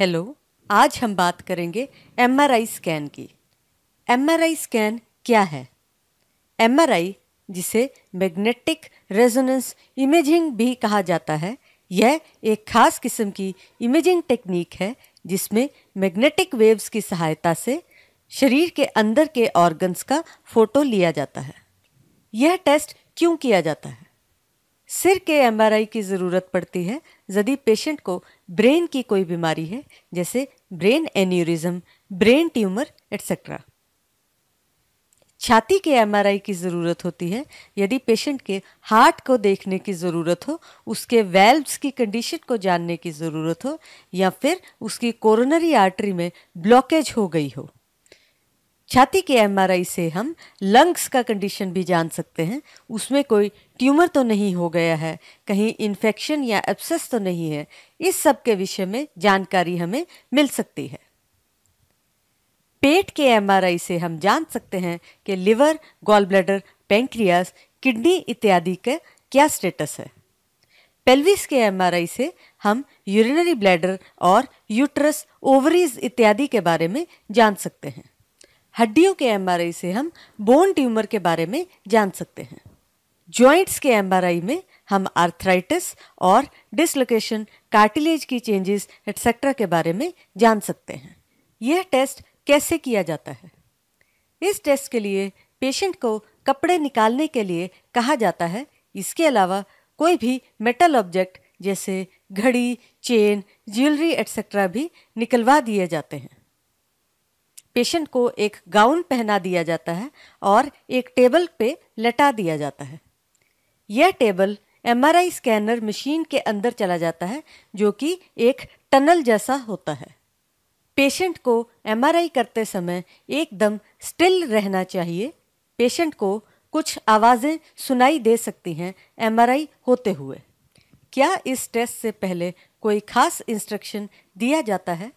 hello आज हम बात करेंगे एमआरआई स्कैन की एमआरआई स्कैन क्या है एमआरआई जिसे मैग्नेटिक रेजोनेंस इमेजिंग भी कहा जाता है यह एक खास किस्म की इमेजिंग टेक्निक है जिसमें मैग्नेटिक वेव्स की सहायता से शरीर के अंदर के ऑर्गन्स का फोटो लिया जाता है यह टेस्ट क्यों किया जाता है सिर के एमआरआई की ज़रूरत पड़ती है यदि पेशेंट को ब्रेन की कोई बीमारी है जैसे brain aneurysm brain tumour etcetera छाती के एमआरआई की ज़रूरत होती है यदि पेशेंट के हार्ट को देखने की ज़रूरत हो उसके वेल्व्स की कंडीशन को जानने की ज़रूरत हो या फिर उसकी कोरोनरी आर्टरी में ब्लॉकेज हो गई हो छाती के एमआरआई से हम लंग्स का कंडीशन भी जान सकते हैं उसमें कोई ट्यूमर तो नहीं हो गया है कहीं इन्फेक्शन या एब्सेस तो नहीं है इस सब के विषय में जानकारी हमें मिल सकती है पेट के एमआरआई से हम जान सकते हैं कि liver gall bladder pancreas kidney इत्यादि का क्या स्टेटस है पेल्विस के एमआरआई से हम यूरिनरी ब्लैडर और यूट्रस ओवरीज इत्यादि के बारे में जान सकते हैं हड्डियों के एम से हम बोन ट्यूमर के बारे में जान सकते हैं जॉइंट्स के एम में हम आर्थराइटिस और डिसलोकेशन कार्टिलेज की चेंजेस एट्सेट्रा के बारे में जान सकते हैं यह टेस्ट कैसे किया जाता है इस टेस्ट के लिए पेशेंट को कपड़े निकालने के लिए कहा जाता है इसके अलावा कोई भी मेटल ऑब्जेक्ट जैसे घड़ी चेन ज्वेलरी एट्सेट्रा भी निकलवा दिए जाते हैं पेशेंट को एक गाउन पहना दिया जाता है और एक टेबल पे लटा दिया जाता है यह टेबल एमआरआई स्कैनर मशीन के अंदर चला जाता है जो कि एक टनल जैसा होता है पेशेंट को एमआरआई करते समय एकदम स्टिल रहना चाहिए पेशेंट को कुछ आवाज़ें सुनाई दे सकती हैं एमआरआई होते हुए क्या इस टेस्ट से पहले कोई खास इंस्ट्रक्शन दिया जाता है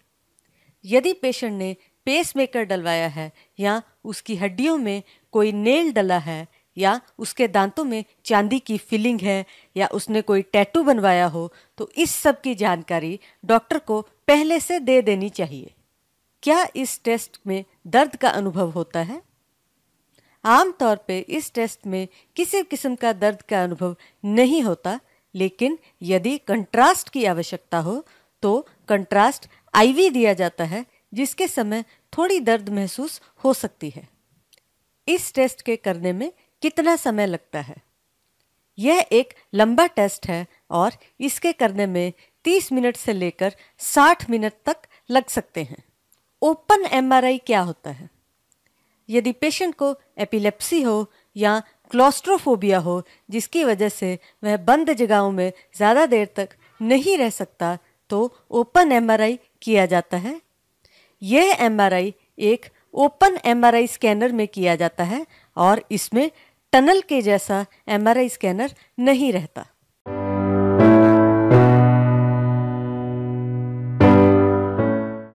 यदि पेशेंट ने पेसमेकर डलवाया है या उसकी हड्डियों में कोई नेल डला है या उसके दांतों में चांदी की फिलिंग है या उसने कोई टैटू बनवाया हो तो इस सब की जानकारी डॉक्टर को पहले से दे देनी चाहिए क्या इस टेस्ट में दर्द का अनुभव होता है आमतौर पर इस टेस्ट में किसी किस्म का दर्द का अनुभव नहीं होता लेकिन यदि कंट्रास्ट की आवश्यकता हो तो कंट्रास्ट आईवी दिया जाता है जिसके समय थोड़ी दर्द महसूस हो सकती है इस टेस्ट के करने में कितना समय लगता है यह एक लंबा टेस्ट है और इसके करने में 30 मिनट से लेकर 60 मिनट तक लग सकते हैं ओपन एमआरआई क्या होता है यदि पेशेंट को एपिलेप्सी हो या क्लॉस्ट्रोफोबिया हो जिसकी वजह से वह बंद जगहों में ज़्यादा देर तक नहीं रह सकता तो ओपन एमआरआई किया जाता है यह एमआरआई एक ओपन एमआरआई स्कैनर में किया जाता है और इसमें टनल के जैसा एमआरआई स्कैनर नहीं रहता